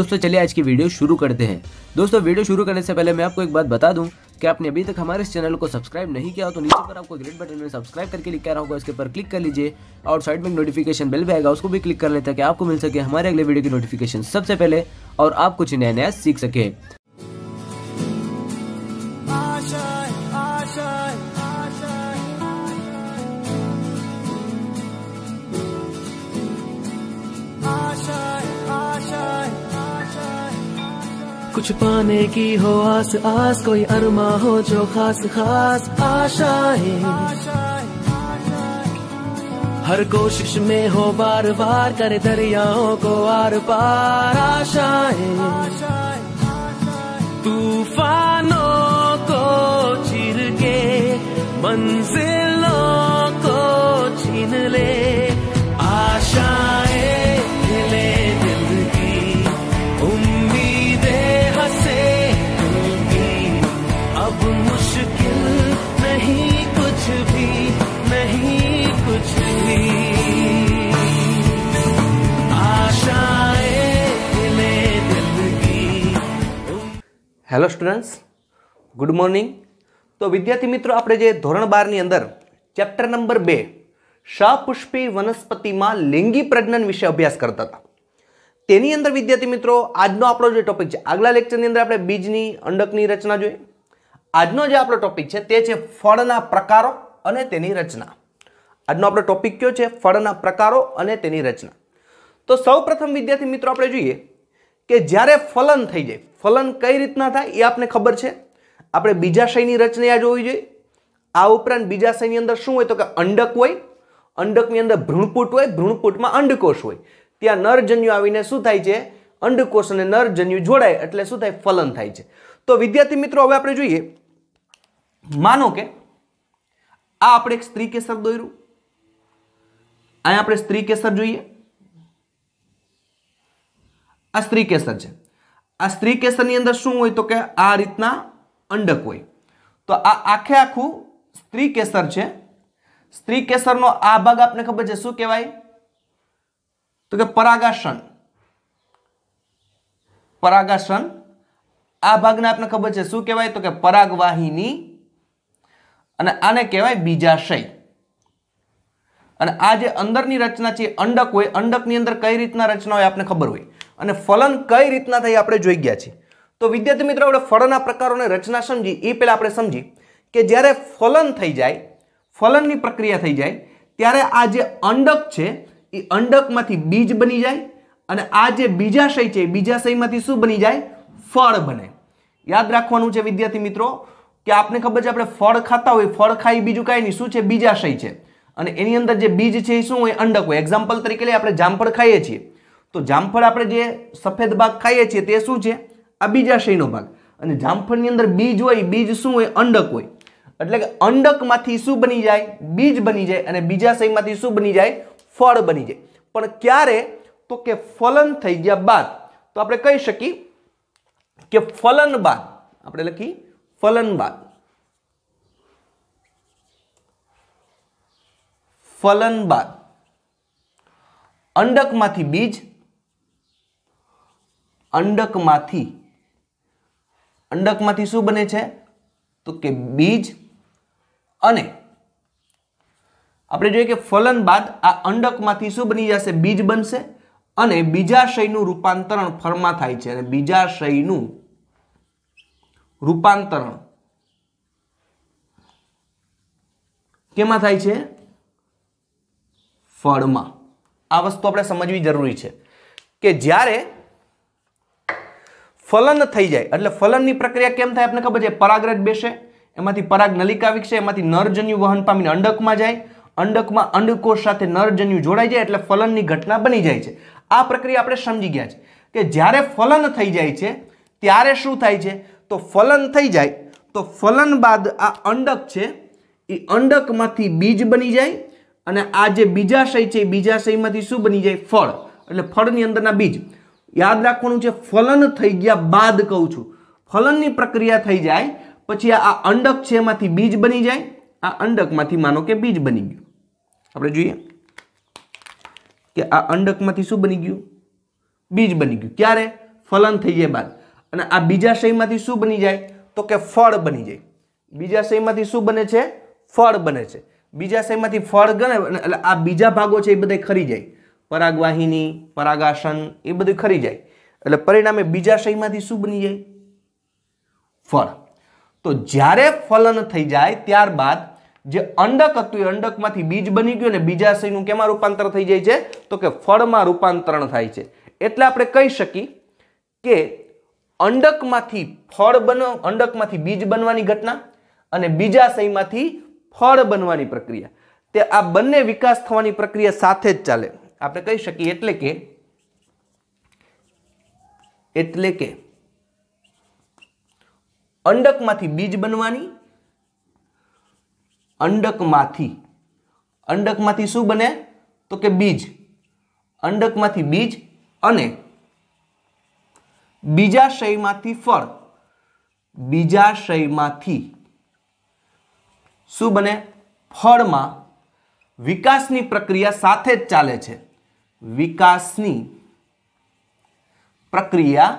दोस्तों चलिए आज की वीडियो शुरू करते हैं दोस्तों वीडियो शुरू करने से पहले मैं आपको एक बात बता दूं कि आपने अभी तक हमारे इस चैनल को सब्सक्राइब नहीं किया हो तो नीचे पर आपको ग्रेट बटन में सब्सक्राइब करके लिख रहा होगा इसके ऊपर क्लिक कर लीजिए और साइड में नोटिफिकेशन बेल भी आएगा उसको भी क्लिक कर लेता ताकि आपको मिल सके हमारे अगले वीडियो की नोटिफिकेशन सबसे पहले और आप कुछ नया नया सीख सके कुछ पाने की हो आस आस कोई अरमा हो जो खास खास आशाएं हर कोशिश में हो बार बार कर दरियाओं को आर पार आशाएं तूफानों को चिर के मंजिलों को छीन ले आशाएं नहीं कुछ भी नहीं कुछ भी હેલો સ્ટુડન્ટ્સ ગુડ મોર્નિંગ તો વિદ્યાર્થી મિત્રો આપણે જે ધોરણ બારની અંદર ચેપ્ટર નંબર બે શાહપુષ્પી વનસ્પતિમાં લિંગી પ્રજનન વિશે અભ્યાસ કરતા હતા તેની અંદર વિદ્યાર્થી મિત્રો આજનો આપણો જે ટોપિક છે આગલા લેક્ચરની અંદર આપણે બીજની અંડકની રચના જોઈએ આજનો જે આપણો ટોપિક છે તે છે ફળના પ્રકારો અને તેની રચના આજનો આપણો ટોપિક કયો છે ફળના પ્રકારો અને તેની રચના તો સૌપ્રથમ વિદ્યાર્થી મિત્રો આપણે જોઈએ કે જ્યારે ફલન થઈ જાય ફલન કઈ રીતના થાય એ આપને ખબર છે આપણે બીજાશયની રચના યાદ હોવી જોઈએ આ ઉપરાંત બીજા શયની અંદર શું હોય તો કે અંડક હોય અંડકની અંદર ભ્રૂણપુટ હોય ભ્રૂણપુટમાં અંડકોષ હોય ત્યાં નરજન્યુ આવીને શું થાય છે અંડકોષ અને નરજન્યુ જોડાય એટલે શું થાય ફલન થાય છે તો વિદ્યાર્થી મિત્રો હવે આપણે જોઈએ માનો કે આ આપણે એક સ્ત્રી કેસર દોર્યું અહીંયા આપણે સ્ત્રી કેસર જોઈએ આ સ્ત્રી કેસર છે આ સ્ત્રી કેસરની અંદર શું હોય તો કે આ રીતના અંડક હોય તો આ આખે આખું સ્ત્રી કેસર છે સ્ત્રી કેસરનો આ ભાગ આપને ખબર છે શું કહેવાય તો કે પરાગાસન પરાગાસન આ ભાગને આપને ખબર છે શું કહેવાય તો કે પરાગવાહીની અને આને કહેવાય બીજાશય અને આ જે અંદરની રચના છે અંડક હોય અંડકની અંદર કઈ રીતના રચના હોય આપણને ખબર હોય અને ફલન કઈ રીતના થઈ આપણે જોઈ ગયા છીએ તો વિદ્યાર્થી મિત્રો આપણે ફળના પ્રકારોને રચના સમજી એ પહેલાં આપણે સમજી કે જ્યારે ફલન થઈ જાય ફલનની પ્રક્રિયા થઈ જાય ત્યારે આ જે અંડક છે એ અંડકમાંથી બીજ બની જાય અને આ જે બીજાશય છે બીજાશયમાંથી શું બની જાય ફળ બને યાદ રાખવાનું છે વિદ્યાર્થી મિત્રો કે આપને ખબર છે આપણે ફળ ખાતા હોય ફળ ખાઈ બીજું કાંઈ નહીં શું છે બીજાશય છે અને એની અંદર જે બીજ છે એ શું હોય અંડક હોય એક્ઝામ્પલ તરીકે લઈએ આપણે જામફળ ખાઈએ છીએ તો જામફળ આપણે જે સફેદ ભાગ ખાઈએ છીએ તે શું છે આ બીજાશયનો ભાગ અને જામફળની અંદર બીજ હોય બીજ શું હોય અંડક હોય એટલે કે અંડકમાંથી શું બની જાય બીજ બની જાય અને બીજાશયમાંથી શું બની જાય ફળ બની જાય પણ ક્યારે તો કે ફલન થઈ ગયા બાદ તો આપણે કહી શકીએ કે ફલન બાદ આપણે લખી ફલન બાદ ફલન બાદ અંડકમાંથી બીજ અંડકમાંથી અંડકમાંથી શું બને છે તો કે બીજ અને આપણે જોઈએ કે ફલન બાદ આ અંડકમાંથી શું બની જશે બીજ બનશે અને બીજાશયનું રૂપાંતરણ ફળમાં થાય છે અને બીજાશયનું રૂપાંતરણ કેમાં થાય છે ફળમાં આ વસ્તુ આપણે સમજવી જરૂરી છે કે જ્યારે ફલન થઈ જાય એટલે ફલનની પ્રક્રિયા કેમ થાય આપણે ખબર છે પરાગરજ બેસે એમાંથી પરાગ નલિકા વિકસે એમાંથી નરજન્યુ વહન પામીને અંડકમાં જાય અંડકમાં અંડકોષ સાથે નરજન્યુ જોડાઈ જાય એટલે ફલનની ઘટના બની જાય છે આ પ્રક્રિયા આપણે સમજી ગયા છે કે જ્યારે ફલન થઈ જાય છે ત્યારે શું થાય છે તો ફલન થઈ જાય તો ફલન બાદ આ અંડક છે એ અંડકમાંથી બીજ બની જાય અને આ જે બીજા શય છે એ બીજા શયમાંથી શું બની જાય ફળ એટલે ફળની અંદરના બીજ યાદ રાખવાનું છે ફલન થઈ ગયા બાદ કહું છું ફલનની પ્રક્રિયા થઈ જાય પછી આ અંડક છે એમાંથી બીજ બની જાય આ અંડકમાંથી માનો કે બીજ બની ગયું આપણે જોઈએ કે આ અંડકમાંથી શું બની ગયું બીજ બની ગયું ક્યારે ફલન થઈ ગયા બાદ અને આ બીજા શયમાંથી શું બની જાય તો કે ફળ બની જાય બીજા શયમાંથી શું બને છે ફળ બને છે બીજા શયમાંથી ફળ ગણે એટલે આ બીજા ભાગો છે એ બધે ખરી જાય પરાગવાહિની પરાગાસન એ બધું ખરી જાય એટલે પરિણામે બીજા શયમાંથી શું બની જાય ફળ તો જ્યારે ફલન થઈ જાય ત્યારબાદ જે અંડક હતું એ અંડકમાંથી બીજ બની ગયું અને બીજાશયનું કેમાં રૂપાંતર થઈ જાય છે તો કે ફળમાં રૂપાંતરણ થાય છે એટલે આપણે કહી શકીએ કે અંડકમાંથી ફળ બનો અંડકમાંથી બીજ બનવાની ઘટના અને બીજા બીજાશયમાંથી ફળ બનવાની પ્રક્રિયા તે આ બંને વિકાસ થવાની પ્રક્રિયા સાથે જ ચાલે આપણે કહી શકીએ એટલે કે એટલે કે અંડકમાંથી બીજ બનવાની અંડકમાંથી અંડકમાંથી શું બને તો કે બીજ અંડકમાંથી બીજ અને બીજાશયમાંથી ફળ બીજાશયમાંથી શું બને ફળમાં વિકાસની પ્રક્રિયા સાથે જ ચાલે છે વિકાસની પ્રક્રિયા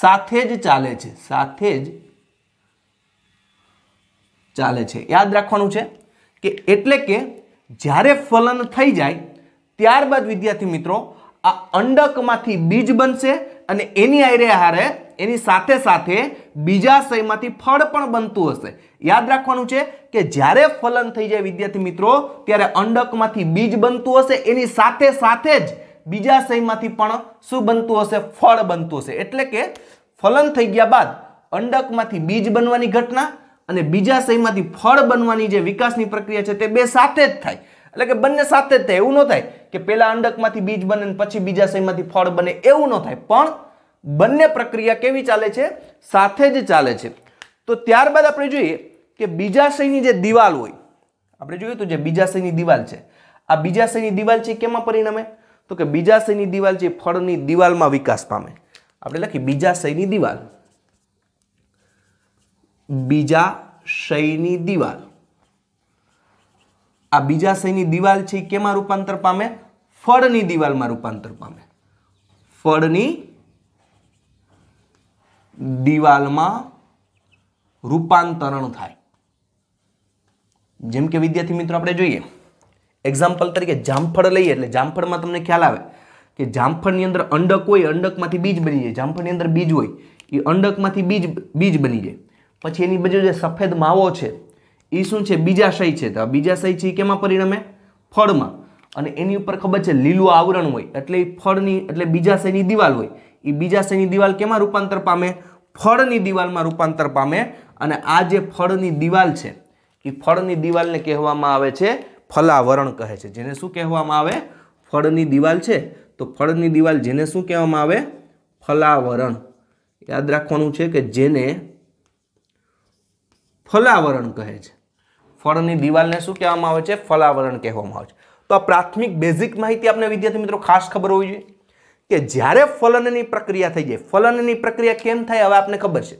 સાથે જ ચાલે છે સાથે જ ચાલે છે યાદ રાખવાનું છે કે એટલે કે જ્યારે ફલન થઈ જાય ત્યારબાદ વિદ્યાર્થી મિત્રો આ અંડકમાંથી બીજ બનશે અને એની આયરે હારે એની સાથે સાથે બીજા શયમાંથી ફળ પણ બનતું હશે યાદ રાખવાનું છે કે જ્યારે ફલન થઈ જાય વિદ્યાર્થી મિત્રો ત્યારે અંડકમાંથી બીજ બનતું હશે એની સાથે સાથે જ બીજા બીજાશયમાંથી પણ શું બનતું હશે ફળ બનતું હશે એટલે કે ફલન થઈ ગયા બાદ અંડકમાંથી બીજ બનવાની ઘટના અને બીજા બીજાશયમાંથી ફળ બનવાની જે વિકાસની પ્રક્રિયા છે તે બે સાથે જ થાય એટલે કે બંને સાથે જ થાય એવું ન થાય કે પહેલા અંડકમાંથી બીજ બને પછી બીજા સહીમાંથી ફળ બને એવું ન થાય પણ બંને પ્રક્રિયા કેવી ચાલે છે સાથે જ ચાલે છે તો ત્યારબાદ આપણે જોઈએ કે બીજાશયની જે દિવાલ હોય આપણે જોઈએ તો જે બીજાશયની દિવાલ છે આ બીજાશયની દિવાલ છે કેમાં પરિણમે તો કે બીજાશયની દિવાલ છે ફળની દિવાલમાં વિકાસ પામે આપણે લખીએ બીજાશયની દિવાલ બીજાશયની દિવાલ આ બીજાશયની દિવાલ છે એ કેમાં રૂપાંતર પામે ફળની દિવાલમાં રૂપાંતર પામે ફળની દિવાલમાં રૂપાંતરણ થાય જેમ કે વિદ્યાર્થી મિત્રો આપણે જોઈએ એક્ઝામ્પલ તરીકે જામફળ લઈએ એટલે જામફળમાં તમને ખ્યાલ આવે કે જામફળની અંદર અંડક હોય અંડકમાંથી બીજ બની જાય જામફળની અંદર બીજ હોય એ અંડકમાંથી બીજ બીજ બની જાય પછી એની બાજુ જે સફેદ માવો છે એ શું છે બીજા બીજાશય છે તો બીજા બીજાશય છે એ કેમાં પરિણમે ફળમાં અને એની ઉપર ખબર છે લીલું આવરણ હોય એટલે એ ફળની એટલે બીજા બીજાશયની દિવાલ હોય એ બીજા બીજાશયની દિવાલ કેમાં રૂપાંતર પામે ફળની દિવાલમાં રૂપાંતર પામે અને આ જે ફળની દિવાલ છે એ ફળની દિવાલને કહેવામાં આવે છે ફલાવરણ કહે છે જેને શું કહેવામાં આવે ફળની દિવાલ છે તો ફળની દિવાલ જેને શું કહેવામાં આવે ફલાવરણ યાદ રાખવાનું છે કે જેને ફલાવરણ કહે છે ફળની દિવાલને શું કહેવામાં આવે છે ફલાવરણ કહેવામાં આવે છે તો આ પ્રાથમિક બેઝિક માહિતી આપણે વિદ્યાર્થી મિત્રો ખાસ ખબર હોવી જોઈએ કે જ્યારે ફલનની પ્રક્રિયા થઈ જાય ફલનની પ્રક્રિયા કેમ થાય હવે આપને ખબર છે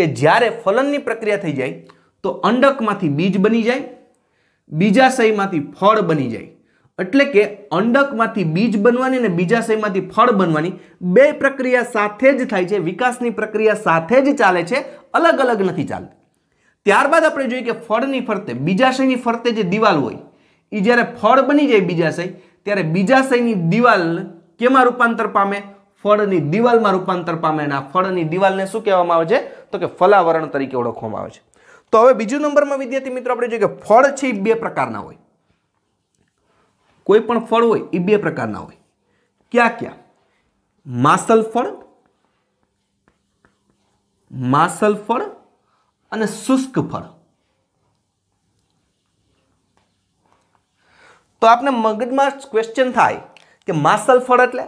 કે જ્યારે ફલનની પ્રક્રિયા થઈ જાય તો અંડકમાંથી બીજ બની જાય બીજાશયમાંથી ફળ બની જાય એટલે કે અંડકમાંથી બીજ બનવાની અને બીજાશયમાંથી ફળ બનવાની બે પ્રક્રિયા સાથે જ થાય છે વિકાસની પ્રક્રિયા સાથે જ ચાલે છે અલગ અલગ નથી ચાલતી ત્યારબાદ આપણે જોઈએ કે ફળની ફરતે બીજાશયની ફરતે જે દિવાલ હોય એ જ્યારે ફળ બની જાય બીજાશય ત્યારે બીજાશયની દિવાલ કેમાં રૂપાંતર પામે ફળની દિવાલમાં રૂપાંતર પામે અને આ ફળની દિવાલને શું કહેવામાં આવે છે તો કે ફલાવરણ તરીકે ઓળખવામાં આવે છે તો હવે બીજું નંબરમાં વિદ્યાર્થી મિત્રો આપણે જોઈએ કે ફળ છે એ બે પ્રકારના હોય કોઈ પણ ફળ હોય એ બે પ્રકારના હોય ક્યાં ક્યાં માસલ ફળ માસલ ફળ અને શુષ્ક ફળ તો આપણે મગજમાં ક્વેશ્ચન થાય કે માસલ ફળ એટલે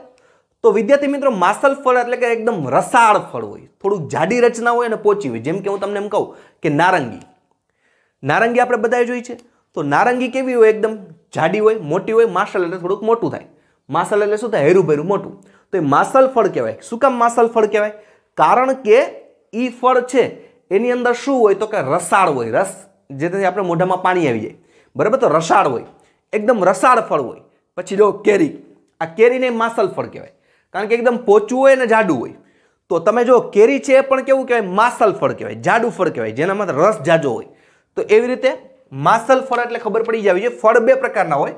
તો વિદ્યાર્થી મિત્રો માસલ ફળ એટલે કે એકદમ રસાળ ફળ હોય થોડુંક જાડી રચના હોય અને પોચી હોય જેમ કે હું તમને એમ કહું કે નારંગી નારંગી આપણે બધાએ જોઈ છે તો નારંગી કેવી હોય એકદમ જાડી હોય મોટી હોય માસલ એટલે થોડુંક મોટું થાય માસલ એટલે શું થાય હેરું ભેરું મોટું તો એ માસલ ફળ કહેવાય શું કામ માસલ ફળ કહેવાય કારણ કે એ ફળ છે એની અંદર શું હોય તો કે રસાળ હોય રસ જેથી આપણે મોઢામાં પાણી આવી જાય બરાબર તો રસાળ હોય એકદમ રસાળ ફળ હોય પછી જો કેરી આ કેરીને માસલ ફળ કહેવાય કારણ કે એકદમ પોચું હોય ને જાડું હોય તો તમે જો કેરી છે પણ કેવું કહેવાય માસલ ફળ કહેવાય જાડું ફળ કહેવાય જેનામાં રસ જાજો હોય તો એવી રીતે માસલ ફળ એટલે ખબર પડી જવી જોઈએ ફળ બે પ્રકારના હોય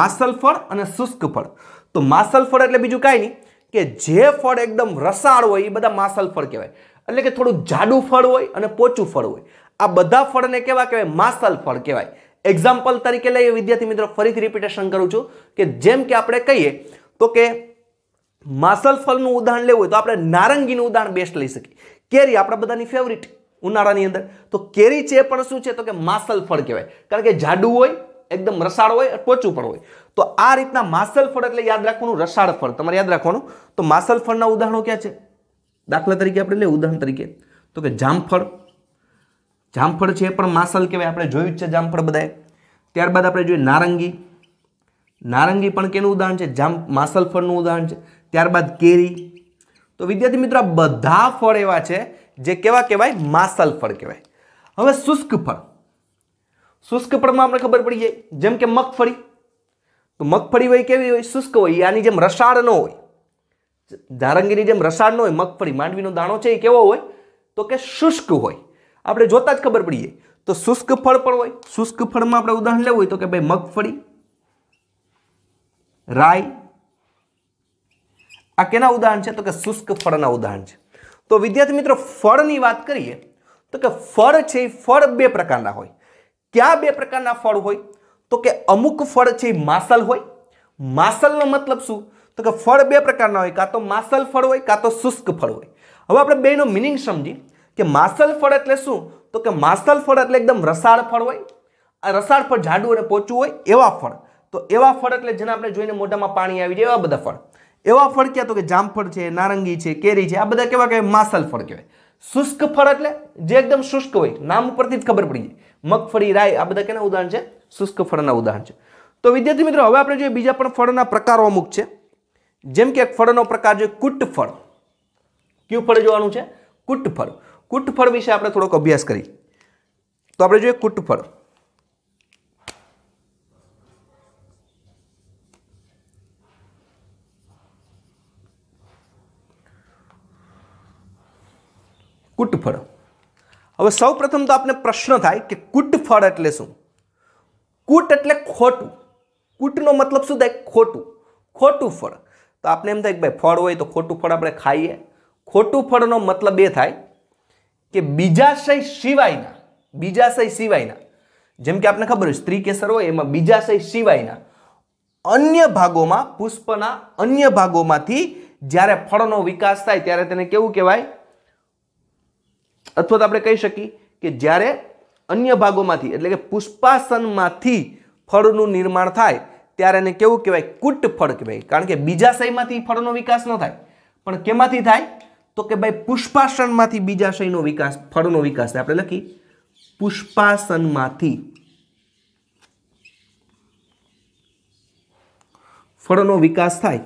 માસલ ફળ અને શુષ્ક ફળ તો માસલ ફળ એટલે બીજું કાંઈ નહીં કે જે ફળ એકદમ રસાળ હોય એ બધા માસલ ફળ કહેવાય એટલે કે થોડું જાડું ફળ હોય અને પોચું ફળ હોય આ બધા ફળને કેવા કહેવાય માસલ ફળ કહેવાય એક્ઝામ્પલ તરીકે લઈએ વિદ્યાર્થી મિત્રો ફરીથી રિપીટેશન કરું છું કે જેમ કે આપણે કહીએ તો કે માસલ ફળનું ઉદાહરણ લેવું હોય તો આપણે નારંગીનું ઉદાહરણ બેસ્ટ લઈ શકીએ કેરી આપણા બધાની ફેવરિટ ઉનાળાની અંદર તો કેરી છે પણ શું છે તો કે માસલ ફળ કહેવાય કારણ કે જાડું હોય એકદમ રસાળ હોય પોચું પણ હોય તો આ રીતના માસલ ફળ એટલે યાદ રાખવાનું રસાળ ફળ તમારે યાદ રાખવાનું તો માસલ ફળના ઉદાહરણો ક્યાં છે દાખલા તરીકે આપણે લઈએ ઉદાહરણ તરીકે તો કે જામફળ જામફળ છે એ પણ માસલ કહેવાય આપણે જોયું જ છે જામફળ બધાએ ત્યારબાદ આપણે જોઈએ નારંગી નારંગી પણ કેનું ઉદાહરણ છે જામ માસલ ફળનું ઉદાહરણ છે ત્યારબાદ કેરી તો વિદ્યાર્થી મિત્રો બધા ફળ એવા છે જે કેવા કહેવાય માસલ ફળ કહેવાય હવે શુષ્ક ફળ શુષ્ક ફળમાં આપણે ખબર પડી જાય જેમ કે મગફળી તો મગફળી હોય કેવી હોય શુષ્ક હોય આની જેમ રસાળ ન હોય ધારંગીની જેમ રસાળનો હોય મગફળી માંડવીનો દાણો છે એ કેવો હોય તો કે શુષ્ક હોય આપણે જોતા જ ખબર પડીએ તો શુષ્ક ફળ પણ હોય શુષ્ક ફળમાં આપણે ઉદાહરણ લેવું હોય તો કે ભાઈ મગફળી રાય આ કેના ઉદાહરણ છે તો કે શુષ્ક ફળના ઉદાહરણ છે તો વિદ્યાર્થી મિત્રો ફળની વાત કરીએ તો કે ફળ છે એ ફળ બે પ્રકારના હોય ક્યાં બે પ્રકારના ફળ હોય તો કે અમુક ફળ છે એ માસલ હોય માસલનો મતલબ શું તો કે ફળ બે પ્રકારના હોય કાં તો માસલ ફળ હોય કાં તો શુષ્ક ફળ હોય હવે આપણે બેનો મિનિંગ સમજીએ કે માસલ ફળ એટલે શું તો કે માસલ ફળ એટલે એકદમ રસાળ ફળ હોય આ રસાળ ફળ જાડું અને પોચું હોય એવા ફળ તો એવા ફળ એટલે જેને આપણે જોઈને મોઢામાં પાણી આવી જાય એવા બધા ફળ એવા ફળ ક્યાં તો કે જામફળ છે નારંગી છે કેરી છે આ બધા કેવા કહેવાય માસલ ફળ કહેવાય શુષ્ક ફળ એટલે જે એકદમ શુષ્ક હોય નામ ઉપરથી જ ખબર પડી જાય મગફળી રાય આ બધા કેના ઉદાહરણ છે શુષ્ક ફળના ઉદાહરણ છે તો વિદ્યાર્થી મિત્રો હવે આપણે જોઈએ બીજા પણ ફળના પ્રકારો અમુક છે જેમ કે એક ફળનો પ્રકાર છે કુટફળ કયું ફળ જોવાનું છે કુટફળ કુટફળ વિશે આપણે થોડોક અભ્યાસ કરી તો આપણે જોઈએ કુટફળ કુટફળ હવે સૌ પ્રથમ તો આપણે પ્રશ્ન થાય કે કુટફળ એટલે શું કૂટ એટલે ખોટું કૂટનો મતલબ શું થાય ખોટું ખોટું ફળ તો આપણે એમ થાય કે ભાઈ ફળ હોય તો ખોટું ફળ આપણે ખાઈએ ખોટું ફળનો મતલબ એ થાય કે બીજાશય સિવાયના બીજાશય સિવાયના જેમ કે આપણે ખબર હોય સ્ત્રી કેસર હોય એમાં બીજાશય સિવાયના અન્ય ભાગોમાં પુષ્પના અન્ય ભાગોમાંથી જ્યારે ફળનો વિકાસ થાય ત્યારે તેને કેવું કહેવાય અથવા તો આપણે કહી શકીએ કે જ્યારે અન્ય ભાગોમાંથી એટલે કે પુષ્પાસનમાંથી ફળનું નિર્માણ થાય ત્યારે એને કેવું કહેવાય કૂટ ફળ કહેવાય કારણ કે બીજા શયમાંથી ફળનો વિકાસ ન થાય પણ કેમાંથી થાય તો કે ભાઈ પુષ્પાસનમાંથી બીજા શયનો વિકાસ ફળનો વિકાસ થાય આપણે લખી પુષ્પાસનમાંથી ફળનો વિકાસ થાય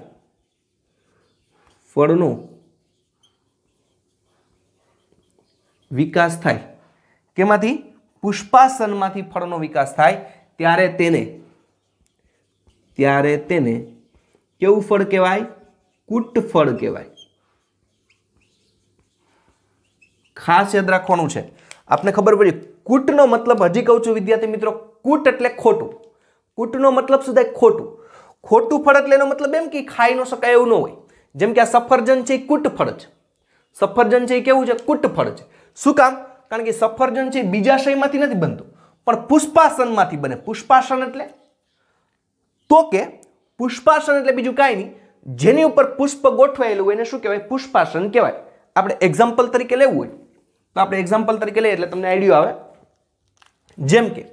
ફળનો વિકાસ થાય કેમાંથી પુષ્પાસનમાંથી ફળનો વિકાસ થાય ત્યારે તેને ત્યારે તેને કેવું ફળ કહેવાય કૂટ ફળ કહેવાય ખાસ યાદ રાખવાનું છે આપને ખબર પડી કૂટનો મતલબ હજી કહું છું વિદ્યાર્થી મિત્રો કૂટ એટલે ખોટું કૂટનો મતલબ સુધા ખોટું ખોટું ફળ એટલે એનો મતલબ એમ કે ખાઈ ન શકાય એવું ન હોય જેમ કે આ સફરજન છે એ કૂટ ફળ છે સફરજન છે એ કેવું છે કૂટ ફળ છે શું કામ કારણ કે સફરજન છે બીજાશયમાંથી નથી બનતું પણ પુષ્પાસનમાંથી બને પુષ્પાસન એટલે તો કે પુષ્પાસન એટલે બીજું કાંઈ નહીં જેની ઉપર પુષ્પ ગોઠવાયેલું હોય એને શું કહેવાય પુષ્પાસન કહેવાય આપણે એક્ઝામ્પલ તરીકે લેવું હોય તો આપણે એક્ઝામ્પલ તરીકે લઈએ એટલે તમને આઈડિયો આવે જેમ કે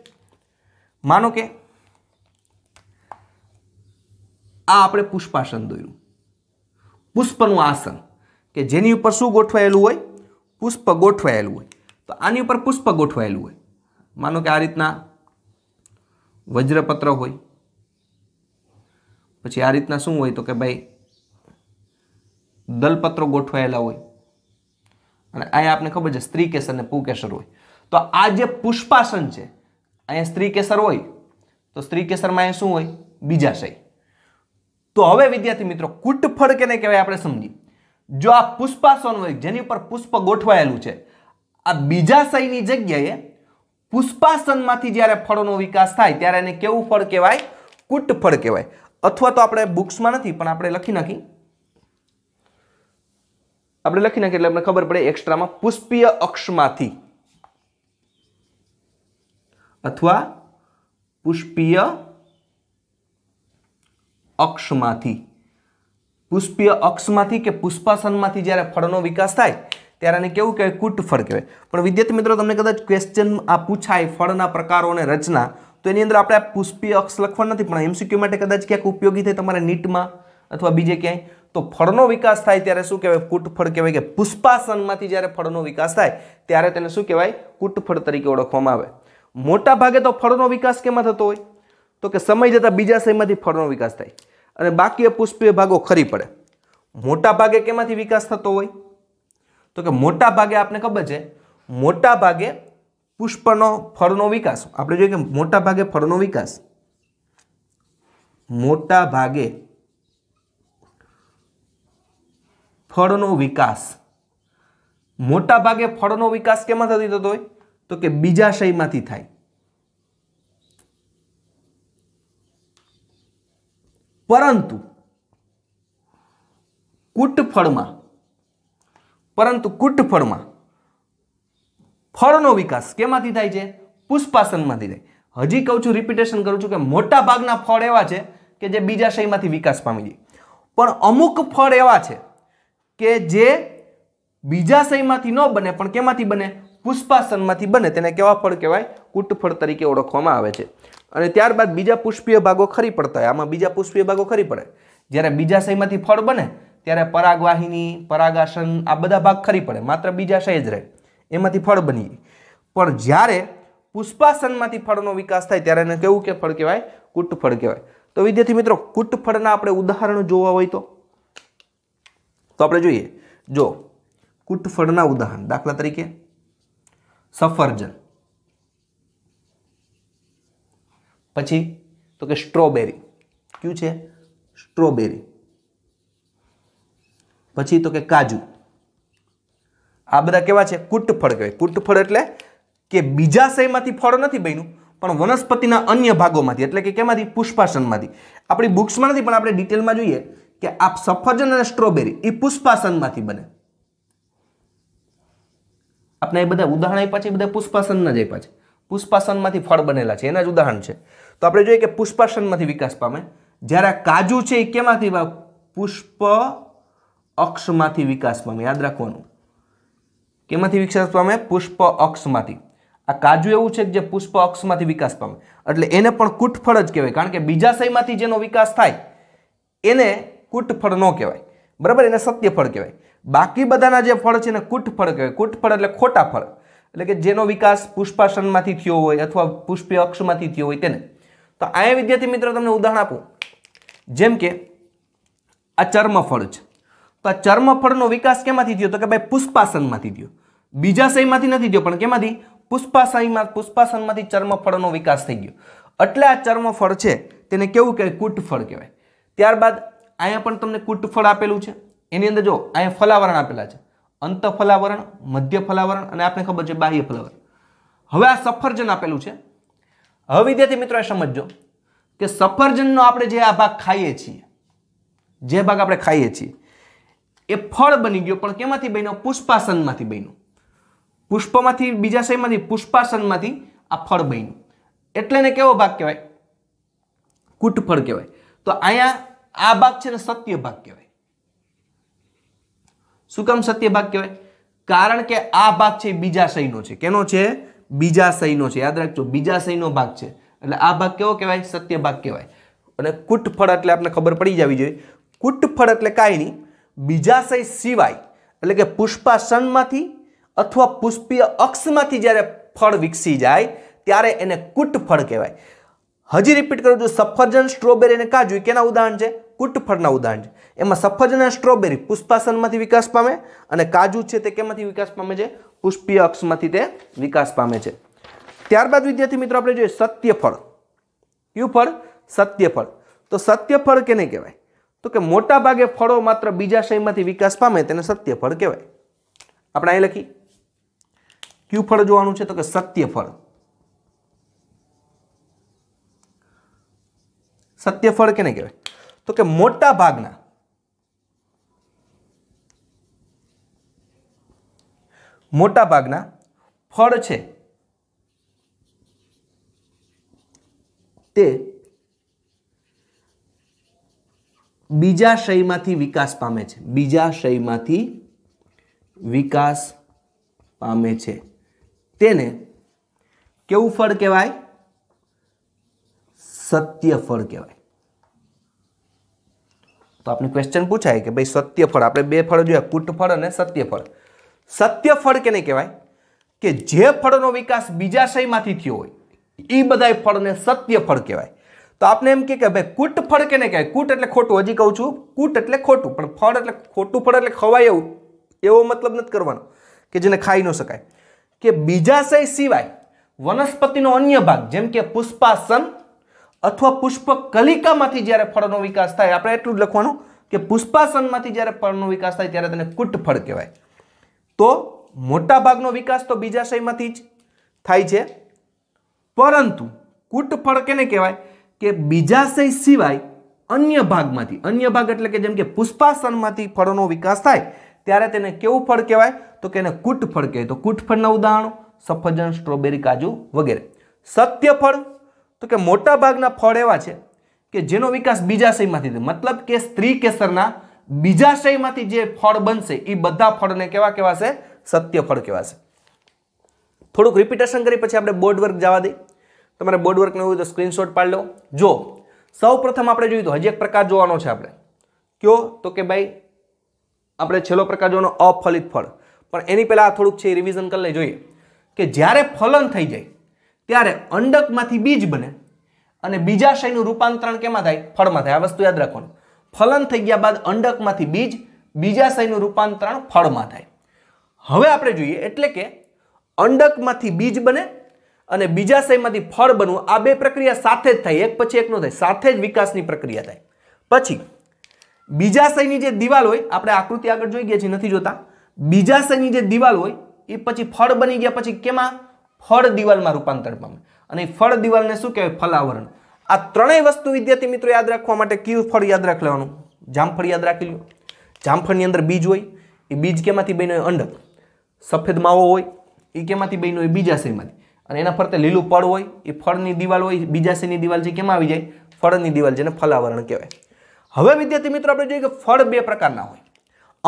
માનો કે આ આપણે પુષ્પાસન દોર્યું પુષ્પનું આસન કે જેની ઉપર શું ગોઠવાયેલું હોય પુષ્પ ગોઠવાયેલું હોય તો આની ઉપર પુષ્પ ગોઠવાયેલું હોય માનો કે આ રીતના વજ્રપત્ર હોય પછી આ રીતના શું હોય તો કે ભાઈ દલપત્રો ગોઠવાયેલા હોય અને અહીંયા આપને ખબર છે સ્ત્રી કેસર ને પુકેસર હોય તો આ જે પુષ્પાસન છે અહીંયા સ્ત્રી કેસર હોય તો સ્ત્રી કેસરમાં અહીંયા શું હોય બીજાશય તો હવે વિદ્યાર્થી મિત્રો કૂટફળ નહીં કહેવાય આપણે સમજી જો આ પુષ્પાસન હોય જેની ઉપર પુષ્પ ગોઠવાયેલું છે આ બીજાશયની જગ્યાએ પુષ્પાસનમાંથી જ્યારે ફળોનો વિકાસ થાય ત્યારે એને કેવું ફળ કહેવાય કૂટફળ કહેવાય અથવા તો આપણે બુક્સમાં નથી પણ આપણે લખી નાખી આપણે લખી નાખીએ એટલે ખબર પડે એક્સ્ટ્રામાં પુષ્પીય અક્ષમાંથી અથવા પુષ્પીય અક્ષમાંથી પુષ્પીય અક્ષમાંથી કે પુષ્પાસનમાંથી જ્યારે ફળનો વિકાસ થાય ત્યારે એને કેવું કહેવાય કૂટ ફળ કહેવાય પણ વિદ્યાર્થી મિત્રો તમને કદાચ ક્વેશ્ચન આ પૂછાય ફળના પ્રકારો અને રચના તો એની અંદર આપણે પુષ્પી અક્ષ લખવાના નથી પણ એમસીક્યુ માટે કદાચ ક્યાંક ઉપયોગી થાય તમારે નીટમાં અથવા બીજે ક્યાંય તો ફળનો વિકાસ થાય ત્યારે શું કહેવાય કૂટફળ કહેવાય કે પુષ્પાસનમાંથી જ્યારે ફળનો વિકાસ થાય ત્યારે તેને શું કહેવાય કૂટફળ તરીકે ઓળખવામાં આવે મોટા ભાગે તો ફળનો વિકાસ કેમાં થતો હોય તો કે સમય જતાં બીજા સમયમાંથી ફળનો વિકાસ થાય અને બાકી પુષ્પીય ભાગો ખરી પડે મોટા ભાગે કેમાંથી વિકાસ થતો હોય તો કે મોટા ભાગે આપને ખબર છે મોટા ભાગે પુષ્પનો ફળનો વિકાસ આપણે જોઈએ કે મોટા ભાગે ફળનો વિકાસ મોટા ભાગે ફળનો વિકાસ મોટા ભાગે ફળનો વિકાસ કેમાં થતી થતો હોય તો કે બીજાશયમાંથી થાય પરંતુ કુટફળમાં પરંતુ કુટફળમાં ફળનો વિકાસ કેમાંથી થાય છે પુષ્પાસનમાંથી થાય હજી કહું છું રિપીટેશન કરું છું કે મોટા ભાગના ફળ એવા છે કે જે બીજા શયમાંથી વિકાસ પામી જાય પણ અમુક ફળ એવા છે કે જે બીજા શયમાંથી ન બને પણ કેમાંથી બને પુષ્પાસનમાંથી બને તેને કેવા ફળ કહેવાય કૂટફળ તરીકે ઓળખવામાં આવે છે અને ત્યારબાદ બીજા પુષ્પીય ભાગો ખરી પડતા હોય આમાં બીજા પુષ્પીય ભાગો ખરી પડે જ્યારે બીજા શયમાંથી ફળ બને ત્યારે પરાગવાહિની પરાગાસન આ બધા ભાગ ખરી પડે માત્ર બીજા શય જ રહે એમાંથી ફળ બની પણ જ્યારે પુષ્પાસનમાંથી ફળનો વિકાસ થાય ત્યારે એને કેવું કે ફળ કહેવાય કુટફળ કહેવાય તો વિદ્યાર્થી મિત્રો કૂટ આપણે ઉદાહરણો જોવા હોય તો તો આપણે જોઈએ જો કૂટ ઉદાહરણ દાખલા તરીકે સફરજન પછી તો કે સ્ટ્રોબેરી કયું છે સ્ટ્રોબેરી પછી તો કે કાજુ આ બધા કેવા છે કુટફળ કહેવાય કુટફળ એટલે કે બીજા શયમાંથી ફળ નથી બન્યું પણ વનસ્પતિના અન્ય ભાગોમાંથી એટલે કે કેમાંથી પુષ્પાસનમાંથી આપણી બુક્સમાં નથી પણ આપણે ડિટેલમાં જોઈએ કે આ સફરજન અને સ્ટ્રોબેરી એ પુષ્પાસનમાંથી બને આપણે એ બધા ઉદાહરણ આપ્યા છે એ બધા પુષ્પાસનના જ આપ્યા છે પુષ્પાસનમાંથી ફળ બનેલા છે એના જ ઉદાહરણ છે તો આપણે જોઈએ કે પુષ્પાસનમાંથી વિકાસ પામે જ્યારે આ કાજુ છે એ કેમાંથી પુષ્પ અક્ષમાંથી વિકાસ પામે યાદ રાખવાનું એમાંથી વિકાસ પામે પુષ્પ અક્ષમાંથી આ કાજુ એવું છે કે જે પુષ્પ અક્ષમાંથી વિકાસ પામે એટલે એને પણ કૂટફળ જ કહેવાય કારણ કે બીજા બીજાશયમાંથી જેનો વિકાસ થાય એને કૂટફળ ન કહેવાય બરાબર એને સત્યફળ કહેવાય બાકી બધાના જે ફળ છે એને કૂટફળ કહેવાય કૂટફળ એટલે ખોટા ફળ એટલે કે જેનો વિકાસ પુષ્પાસનમાંથી થયો હોય અથવા પુષ્પી અક્ષમાંથી થયો હોય તેને તો અહીંયા વિદ્યાર્થી મિત્રો તમને ઉદાહરણ આપું જેમ કે આ ચર્મફળ છે તો આ ચર્મફળનો વિકાસ કેમાંથી થયો તો કે ભાઈ પુષ્પાસનમાંથી થયો બીજા બીજાશયમાંથી નથી થયો પણ કેમાંથી પુષ્પાશયમાં પુષ્પાસનમાંથી ચર્મફળનો વિકાસ થઈ ગયો એટલે આ ચર્મફળ છે તેને કેવું કહેવાય કૂટફળ કહેવાય ત્યારબાદ અહીંયા પણ તમને કૂટફળ આપેલું છે એની અંદર જો અહીંયા ફલાવરણ આપેલા છે અંત ફલાવરણ મધ્ય ફલાવરણ અને આપણે ખબર છે બાહ્ય ફલાવરણ હવે આ સફરજન આપેલું છે હવે વિદ્યાર્થી મિત્રો એ સમજો કે સફરજનનો આપણે જે આ ભાગ ખાઈએ છીએ જે ભાગ આપણે ખાઈએ છીએ એ ફળ બની ગયો પણ કેમાંથી બન્યો પુષ્પાસનમાંથી બન્યું પુષ્પમાંથી બીજા શયમાંથી પુષ્પાસનમાંથી આ ફળ બન્યું એટલે એને કેવો ભાગ કહેવાય કૂટફળ કહેવાય તો અહીંયા આ ભાગ છે ને સત્ય ભાગ કહેવાય શું કામ સત્ય ભાગ કહેવાય કારણ કે આ ભાગ છે બીજા શયનો છે કેનો છે બીજા શયનો છે યાદ રાખજો બીજા શયનો ભાગ છે એટલે આ ભાગ કેવો કહેવાય સત્ય ભાગ કહેવાય અને કૂટફળ એટલે આપણે ખબર પડી જવી જોઈએ કૂટફળ એટલે કાંઈ નહીં બીજાશય સિવાય એટલે કે પુષ્પાસનમાંથી અથવા પુષ્પીય અક્ષમાંથી જ્યારે ફળ વિકસી જાય ત્યારે એને કૂટફળ કહેવાય હજી રિપીટ કરું છું સફરજન સ્ટ્રોબેરી અને કાજુ કેના ઉદાહરણ છે કૂટફળના ઉદાહરણ છે એમાં સફરજન અને સ્ટ્રોબેરી પુષ્પાસનમાંથી વિકાસ પામે અને કાજુ છે તે કેમાંથી વિકાસ પામે છે પુષ્પીય અક્ષમાંથી તે વિકાસ પામે છે ત્યારબાદ વિદ્યાર્થી મિત્રો આપણે જોઈએ સત્યફળ કયું ફળ સત્યફળ તો સત્યફળ કેને કહેવાય તો કે મોટા ભાગે ફળો માત્ર બીજાશયમાંથી વિકાસ પામે તેને સત્યફળ કહેવાય આપણે અહીં લખી કયું ફળ જોવાનું છે તો કે સત્ય ફળ સત્ય ફળ કેને કહેવાય તો કે મોટા ભાગના મોટા ભાગના ફળ છે તે બીજા શયમાંથી વિકાસ પામે છે બીજા શયમાંથી વિકાસ પામે છે તેને કેવું ફળ કહેવાય સત્ય ફળ કહેવાય તો આપણે ક્વેશ્ચન પૂછાય કે ભાઈ સત્ય ફળ આપણે બે ફળ જોયા કૂટ ફળ અને સત્ય ફળ સત્ય ફળ કેને કહેવાય કે જે ફળનો વિકાસ બીજા શયમાંથી થયો હોય એ બધા ફળને સત્ય ફળ કહેવાય તો આપણે એમ કે ભાઈ કૂટ ફળ કેને કહેવાય કૂટ એટલે ખોટું હજી કહું છું કૂટ એટલે ખોટું પણ ફળ એટલે ખોટું ફળ એટલે ખવાય એવું એવો મતલબ નથી કરવાનો કે જેને ખાઈ ન શકાય કે બીજાશય સિવાય વનસ્પતિનો અન્ય ભાગ જેમ કે પુષ્પાસન અથવા પુષ્પ કલિકામાંથી જ્યારે ફળનો વિકાસ થાય આપણે એટલું જ લખવાનું કે પુષ્પાસનમાંથી જ્યારે ફળનો વિકાસ થાય ત્યારે તેને કૂટફળ કહેવાય તો મોટા ભાગનો વિકાસ તો બીજાશયમાંથી જ થાય છે પરંતુ કૂટફળ કેને કહેવાય કે બીજાશય સિવાય અન્ય ભાગમાંથી અન્ય ભાગ એટલે કે જેમ કે પુષ્પાસનમાંથી ફળોનો વિકાસ થાય ત્યારે તેને કેવું ફળ કહેવાય તો કે એને કૂટફળ કહે તો કૂટફળના ઉદાહરણો સફરજન સ્ટ્રોબેરી કાજુ વગેરે સત્ય ફળ તો કે મોટા ભાગના ફળ એવા છે કે જેનો વિકાસ બીજા બીજાશયમાંથી મતલબ કે સ્ત્રી કેસરના બીજા શયમાંથી જે ફળ બનશે એ બધા ફળને કેવા કહેવાશે ફળ કહેવાશે થોડુંક રિપીટેશન કરી પછી આપણે બોર્ડ વર્ક જવા દઈ તમારે બોર્ડ વર્કને હોય તો સ્ક્રીનશોટ પાડી લો જો સૌ આપણે જોયું તો હજી એક પ્રકાર જોવાનો છે આપણે કયો તો કે ભાઈ આપણે છેલ્લો પ્રકાર જોવાનો અફલિત ફળ પણ એની પહેલાં આ થોડુંક છે રિવિઝન કરી લઈ જોઈએ કે જ્યારે ફલન થઈ જાય ત્યારે અંડકમાંથી બીજ બને અને બીજાશયનું રૂપાંતરણ કેમાં થાય ફળમાં થાય આ વસ્તુ યાદ રાખવાનું ફલન થઈ ગયા બાદ અંડકમાંથી બીજ બીજાશયનું રૂપાંતરણ ફળમાં થાય હવે આપણે જોઈએ એટલે કે અંડકમાંથી બીજ બને અને બીજાશયમાંથી ફળ બનવું આ બે પ્રક્રિયા સાથે જ થાય એક પછી એકનો થાય સાથે જ વિકાસની પ્રક્રિયા થાય પછી બીજાશયની જે દિવાલ હોય આપણે આકૃતિ આગળ જોઈ ગયા છીએ નથી જોતા બીજા બીજાશયની જે દિવાલ હોય એ પછી ફળ બની ગયા પછી કેમાં ફળ દિવાલમાં રૂપાંતર પામે અને ફળ દિવાલને શું કહેવાય ફલાવરણ આ ત્રણેય વસ્તુ વિદ્યાર્થી મિત્રો યાદ રાખવા માટે કયું ફળ યાદ રાખ લેવાનું જામફળ યાદ રાખી લો જામફળની અંદર બીજ હોય એ બીજ કેમાંથી બન્યો હોય અંડક સફેદ માવો હોય એ કેમાંથી બન્યો હોય બીજા બીજાશયમાંથી અને એના ફરતે લીલું પડ હોય એ ફળની દિવાલ હોય બીજા બીજાશયની દિવાલ છે કેમાં આવી જાય ફળની દિવાલ જેને ફલાવરણ કહેવાય હવે વિદ્યાર્થી મિત્રો આપણે જોઈએ કે ફળ બે પ્રકારના હોય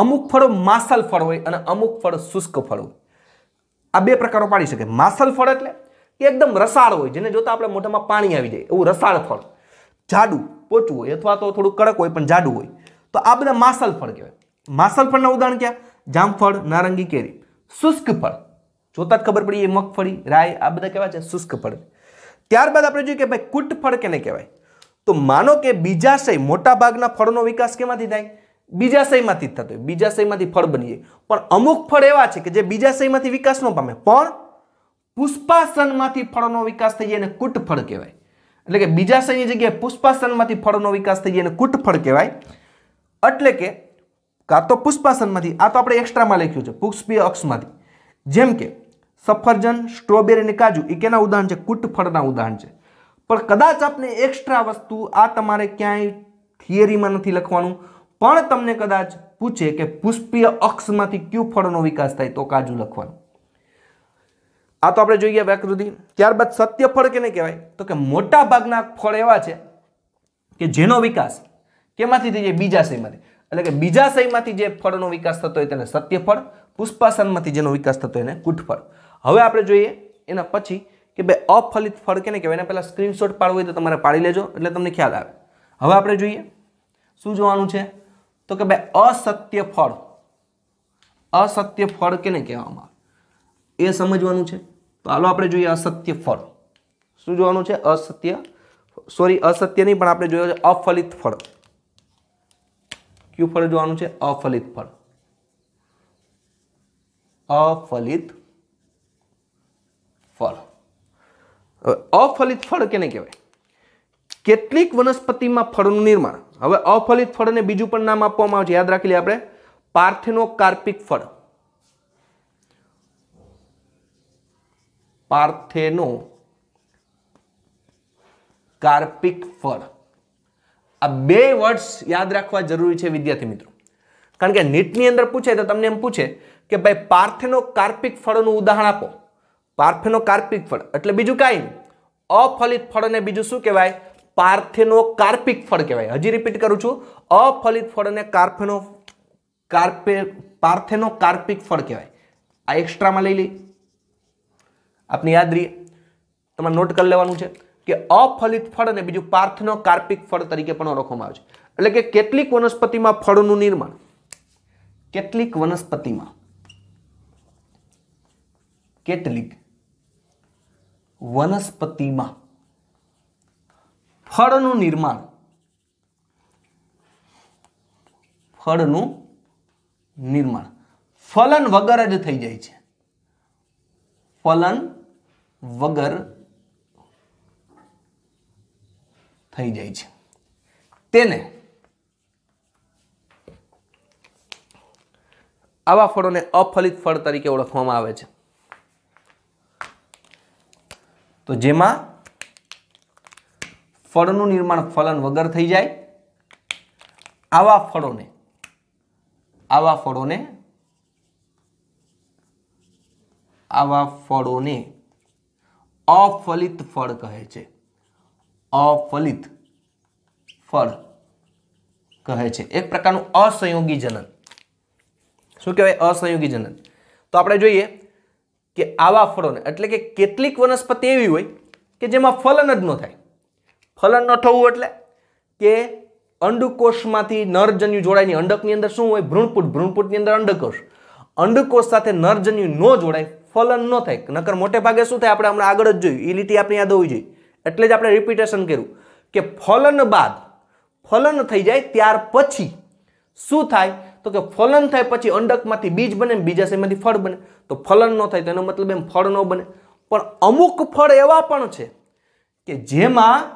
અમુક ફળો માસલ ફળ હોય અને અમુક ફળ શુષ્ક ફળ હોય આ બે પ્રકારો પાડી શકે માસલ ફળ એટલે કે એકદમ રસાળ હોય જેને જોતા આપણે મોઢામાં પાણી આવી જાય એવું રસાળ ફળ જાડું પોચું હોય અથવા તો થોડું કડક હોય પણ જાડું હોય તો આ બધા માસલ ફળ કહેવાય માસલ ફળના ઉદાહરણ ક્યાં જામફળ નારંગી કેરી શુષ્ક ફળ જોતા જ ખબર પડી એ મગફળી રાય આ બધા કહેવાય છે શુષ્ક ફળ ત્યારબાદ આપણે જોઈએ કે ભાઈ કૂટ ફળ કેને કહેવાય તો માનો કે બીજાશય મોટા ભાગના ફળનો વિકાસ કેમાંથી થાય બીજાશયમાંથી જ થતો હોય બીજાશયમાંથી ફળ બની જાય પણ અમુક ફળ એવા છે કે જે બીજાશયમાંથી વિકાસ ન પામે પણ પુષ્પાસનમાંથી ફળનો વિકાસ થઈ જાય એને કુટફળ કહેવાય એટલે કે બીજાશયની જગ્યાએ પુષ્પાસનમાંથી ફળનો વિકાસ થઈ જાય એને કૂટ કહેવાય એટલે કે કાં તો પુષ્પાસનમાંથી આ તો આપણે એક્સ્ટ્રામાં લખ્યું છે પુષ્પીય અક્ષમાંથી જેમ કે સફરજન સ્ટ્રોબેરી અને કાજુ એ કેના ઉદાહરણ છે કુટફળના ઉદાહરણ છે પણ કદાચ આપને એક્સ્ટ્રા વસ્તુ આ તમારે ક્યાંય થિયરીમાં નથી લખવાનું પણ તમને કદાચ પૂછે કે પુષ્પીય અક્ષમાંથી કયું ફળનો વિકાસ થાય તો કાજુ લખવાનું આ તો આપણે જોઈએ વ્યાકૃતિ ત્યારબાદ સત્ય ફળ કેને કહેવાય તો કે મોટા ભાગના ફળ એવા છે કે જેનો વિકાસ કેમાંથી થઈ જાય બીજા બીજાશયમાંથી એટલે કે બીજા બીજાશયમાંથી જે ફળનો વિકાસ થતો હોય તેને સત્ય ફળ પુષ્પાસનમાંથી જેનો વિકાસ થતો હોય એને કૂટફળ હવે આપણે જોઈએ એના પછી કે ભાઈ અફલિત ફળ કેને કહેવાય એના પહેલાં સ્ક્રીનશોટ પાડવું હોય તો તમારે પાડી લેજો એટલે તમને ખ્યાલ આવે હવે આપણે જોઈએ શું જોવાનું છે તો કે ભાઈ અસત્ય ફળ અસત્ય ફળ કેને કહેવામાં એ સમજવાનું છે તો હાલો આપણે જોઈએ અસત્ય ફળ શું જોવાનું છે અસત્ય સોરી અસત્ય નહીં પણ આપણે જોયું છે અફલિત ફળ કયું ફળ જોવાનું છે અફલિત ફળ અફલિત ફળ અફલિત ફળ કેને કહેવાય કેટલીક વનસ્પતિમાં ફળનું નિર્માણ હવે અફલિત ફળને બીજું પણ નામ આપવામાં આવે છે યાદ રાખી લઈએ આપણે પાર્થેનોકાર્પિક ફળ પાર્થેનો કાર્પિક ફળ આ બે વર્ડ્સ યાદ રાખવા જરૂરી છે વિદ્યાર્થી મિત્રો કારણ કે નીટની અંદર પૂછે તો તમને એમ પૂછે કે ભાઈ પાર્થેનો કાર્પિક ફળનું ઉદાહરણ આપો પાર્થેનો કાર્પિક ફળ એટલે બીજું કાંઈ નહીં અફલિત ફળને બીજું શું કહેવાય પાર્થેનો કાર્પિક ફળ કહેવાય હજી રિપીટ કરું છું અફલિત ફળ અને કાર્ફેનો કાર્પે પાર્થેનો કાર્પિક ફળ કહેવાય આ એક્સ્ટ્રામાં લઈ લઈ આપની યાદ રહીએ તમારે નોટ કરી લેવાનું છે કે અફલિત ફળ અને બીજું પાર્થનો કાર્પિક ફળ તરીકે પણ ઓળખવામાં આવે છે એટલે કે કેટલીક વનસ્પતિમાં ફળનું નિર્માણ કેટલીક વનસ્પતિમાં કેટલીક વનસ્પતિમાં ફળનું નિર્માણ ફળનું નિર્માણ ફલન વગર જ થઈ જાય છે ફલન વગર થઈ જાય છે તેને આવા ફળોને અફલિત ફળ તરીકે ઓળખવામાં આવે છે તો જેમાં ફળનું નિર્માણ ફલન વગર થઈ જાય આવા ફળોને આવા ફળોને આવા ફળોને અફલિત ફળ કહે છે અફલિત ફળ કહે છે એક પ્રકારનું અસંયોગી જનન શું કહેવાય અસંયોગી જનન તો આપણે જોઈએ કે આવા ફળોને એટલે કે કેટલીક વનસ્પતિ એવી હોય કે જેમાં ફલન જ ન થાય ફલન ન થવું એટલે કે અંડકોષમાંથી નરજન્યુ જોડાયની અંડકની અંદર શું હોય ભ્રૂણપુટ ભ્રૂણપુટની અંદર અંડકોષ અંડકોષ સાથે નરજન્યુ ન જોડાય ફલન ન થાય નકર મોટે ભાગે શું થાય આપણે હમણાં આગળ જ જોયું એ લીટી આપણે યાદ હોવી જોઈએ એટલે જ આપણે રિપીટેશન કર્યું કે ફલન બાદ ફલન થઈ જાય ત્યાર પછી શું થાય તો કે ફલન થાય પછી અંડકમાંથી બીજ બને બીજા સેમાંથી ફળ બને તો ફલન ન થાય તો એનો મતલબ એમ ફળ ન બને પણ અમુક ફળ એવા પણ છે કે જેમાં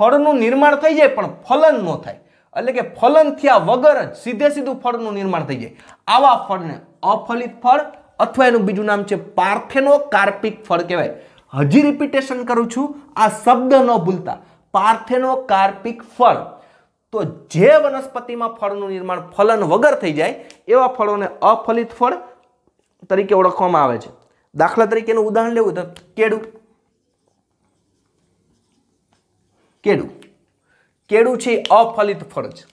ફળનું નિર્માણ થઈ જાય પણ ફલન ન થાય એટલે કે ફલન થયા વગર જ સીધે સીધું ફળનું નિર્માણ થઈ જાય આવા ફળને અફલિત ફળ અથવા એનું બીજું નામ છે પાર્થેનો કાર્પિક ફળ કહેવાય હજી રિપીટેશન કરું છું આ શબ્દ ન ભૂલતા પાર્થેનો કાર્પિક ફળ તો જે વનસ્પતિમાં ફળનું નિર્માણ ફલન વગર થઈ જાય એવા ફળોને અફલિત ફળ તરીકે ઓળખવામાં આવે છે દાખલા તરીકેનું ઉદાહરણ લેવું તો કેડું કેડું કેડું છે અફલિત ફળ છે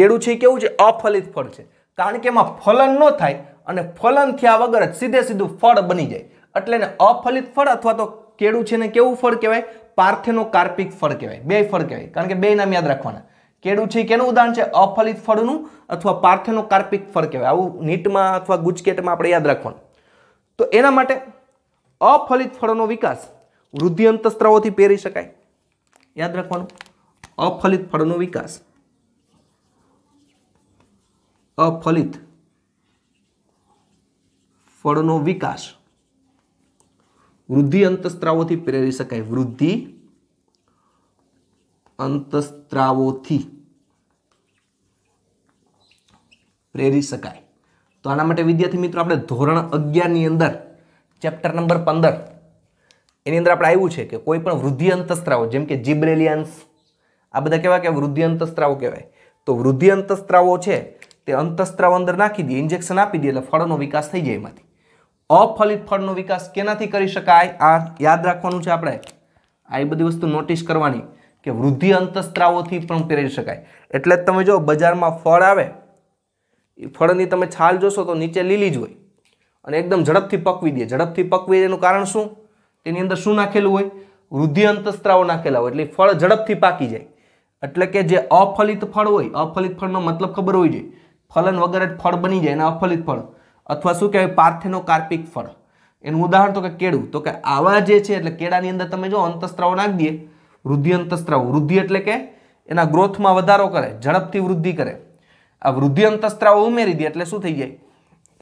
કેડું છે કેવું છે અફલિત ફળ છે કારણ કે એમાં ફલન ન થાય અને ફલન થયા વગર જ સીધે સીધું ફળ બની જાય એટલે એને અફલિત ફળ અથવા તો કેળું છે ને કેવું ફળ કહેવાય પાર્થેનો કાર્પિક ફળ કહેવાય બે ફળ કહેવાય કારણ કે બે નામ યાદ રાખવાના કેળું છે કેનું ઉદાહરણ છે અફલિત ફળનું અથવા પાર્થેનો કાર્પિક ફળ કહેવાય આવું નીટમાં અથવા ગુજકેટમાં આપણે યાદ રાખવાનું તો એના માટે અફલિત ફળોનો વિકાસ વૃદ્ધિ અંતસ્ત્રાવોથી પહેરી શકાય યાદ રાખવાનું અફલિત ફળનો વિકાસ અફલિત ફળનો વિકાસ વૃદ્ધિ અંતસ્ત્રાવોથી પ્રેરી શકાય વૃદ્ધિ અંતસ્ત્રાવોથી પ્રેરી શકાય તો આના માટે વિદ્યાર્થી મિત્રો આપણે ધોરણ અગિયારની અંદર ચેપ્ટર નંબર પંદર એની અંદર આપણે આવ્યું છે કે કોઈ પણ વૃદ્ધિ અંતસ્ત્રાવો જેમ કે જીબ્રેલિયન્સ આ બધા કહેવાય કે વૃદ્ધિ સ્ત્રાવો કહેવાય તો વૃદ્ધિ અંતસ્ત્રાવો છે તે અંતસ્ત્રાવ અંદર નાખી દઈએ ઇન્જેક્શન આપી દે એટલે ફળનો વિકાસ થઈ જાય એમાંથી અફલિત ફળનો વિકાસ કેનાથી કરી શકાય આ યાદ રાખવાનું છે આપણે આ બધી વસ્તુ નોટિસ કરવાની કે વૃદ્ધિ અંતસ્ત્રાવોથી પણ પ્રેરી શકાય એટલે તમે જો બજારમાં ફળ આવે એ ફળની તમે છાલ જોશો તો નીચે લીલી જ હોય અને એકદમ ઝડપથી પકવી દે ઝડપથી પકવી એનું કારણ શું તેની અંદર શું નાખેલું હોય વૃદ્ધિ અંતસ્ત્રાવો નાખેલા હોય એટલે ફળ ઝડપથી પાકી જાય એટલે કે જે અફલિત ફળ હોય અફલિત ફળનો મતલબ ખબર હોય છે ફલન વગર જ ફળ બની જાય અને અફલિત ફળ અથવા શું કહેવાય પાર્થેનો કાર્પિક ફળ એનું ઉદાહરણ તો કે કેળું તો કે આવા જે છે એટલે કેળાની અંદર તમે જો અંતસ્ત્રાવો નાખ દઈએ વૃદ્ધિ અંતસ્ત્રાવ વૃદ્ધિ એટલે કે એના ગ્રોથમાં વધારો કરે ઝડપથી વૃદ્ધિ કરે આ વૃદ્ધિ અંતસ્ત્રાવો ઉમેરી દે એટલે શું થઈ જાય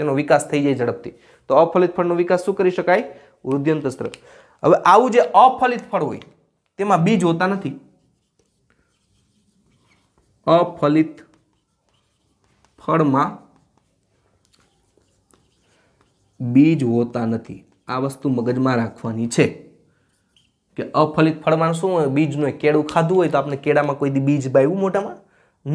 તેનો વિકાસ થઈ જાય ઝડપથી તો અફલિત ફળનો વિકાસ શું કરી શકાય વૃદ્ધ્યંતસ્ત્ર હવે આવું જે અફલિત ફળ હોય તેમાં બીજ હોતા નથી અફલિત ફળમાં બીજ હોતા નથી આ વસ્તુ મગજમાં રાખવાની છે કે અફલિત ફળમાં શું હોય બીજનું કેળું ખાધું હોય તો આપણે કેળામાં કોઈ બીજ બાવ્યું મોટામાં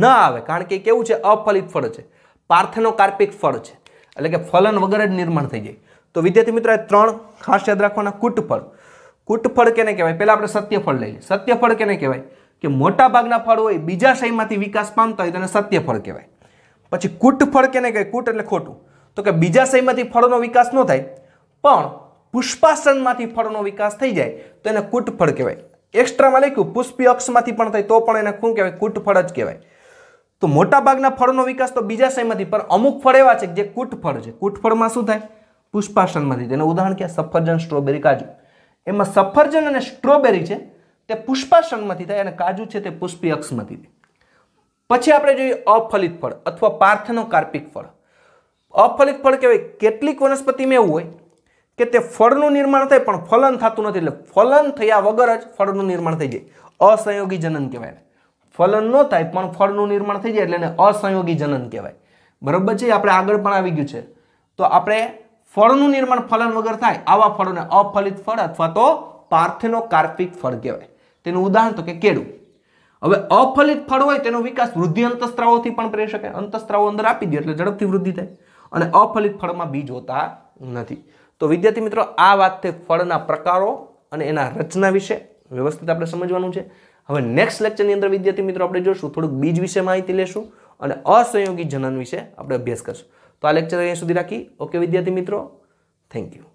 ના આવે કારણ કે કેવું છે અફલિત ફળ છે પાર્થનો કાર્પિક ફળ છે એટલે કે ફલન વગર જ નિર્માણ થઈ જાય તો વિદ્યાર્થી મિત્રો આ ત્રણ ખાસ યાદ રાખવાના કુટફળ કૂટફળ કેને કહેવાય પહેલાં આપણે સત્યફળ લઈએ સત્યફળ કેને કહેવાય કે મોટા ભાગના ફળ હોય બીજા બીજાશયમાંથી વિકાસ પામતા હોય તો તેને સત્યફળ કહેવાય પછી કૂટફળ કેને કહે કુટ એટલે ખોટું તો કે બીજા બીજાશયમાંથી ફળોનો વિકાસ ન થાય પણ પુષ્પાસનમાંથી ફળોનો વિકાસ થઈ જાય તો એને કૂટફળ કહેવાય એક્સ્ટ્રામાં લખ્યું પુષ્પી અક્ષમાંથી પણ થાય તો પણ એને શું કહેવાય કૂટફળ જ કહેવાય તો મોટા ભાગના ફળનો વિકાસ તો બીજા બીજાશયમાંથી પણ અમુક ફળ એવા છે જે કૂટફળ છે કૂટફળમાં શું થાય પુષ્પાસનમાંથી તેનું ઉદાહરણ ક્યાં સફરજન સ્ટ્રોબેરી કાજુ એમાં સફરજન અને સ્ટ્રોબેરી છે તે પુષ્પાસનમાંથી થાય અને કાજુ છે તે પુષ્પી અક્ષમાંથી પછી આપણે જોઈએ અફલિત ફળ અથવા પાર્થનો કાર્પિક ફળ અફલિત ફળ કહેવાય કેટલીક વનસ્પતિમાં એવું હોય કે તે ફળનું નિર્માણ થાય પણ ફલન થતું નથી એટલે ફલન થયા વગર જ ફળનું નિર્માણ થઈ જાય અસંયોગી જનન કહેવાય ફલન ન થાય પણ ફળનું નિર્માણ થઈ જાય એટલે એને અસંયોગી જનન કહેવાય બરાબર છે આપણે આગળ પણ આવી ગયું છે તો આપણે ફળનું નિર્માણ ફલન વગર થાય આવા ફળોને અફલિત ફળ અથવા તો પાર્થેનો કાર્પિક ફળ કહેવાય તેનું ઉદાહરણ તો કે કેળું હવે અફલિત ફળ હોય તેનો વિકાસ વૃદ્ધિ અંતસ્ત્રાવોથી પણ કરી શકાય અંતસ્ત્રાવો અંદર આપી દે એટલે ઝડપથી વૃદ્ધિ થાય અને અફલિત ફળમાં બીજ હોતા નથી તો વિદ્યાર્થી મિત્રો આ વાત છે ફળના પ્રકારો અને એના રચના વિશે વ્યવસ્થિત આપણે સમજવાનું છે હવે નેક્સ્ટ લેક્ચરની અંદર વિદ્યાર્થી મિત્રો આપણે જોશું થોડુંક બીજ વિશે માહિતી લેશું અને અસંયોગી જનન વિશે આપણે અભ્યાસ કરશું i'll lecture again sudaki okay with the dimitro thank you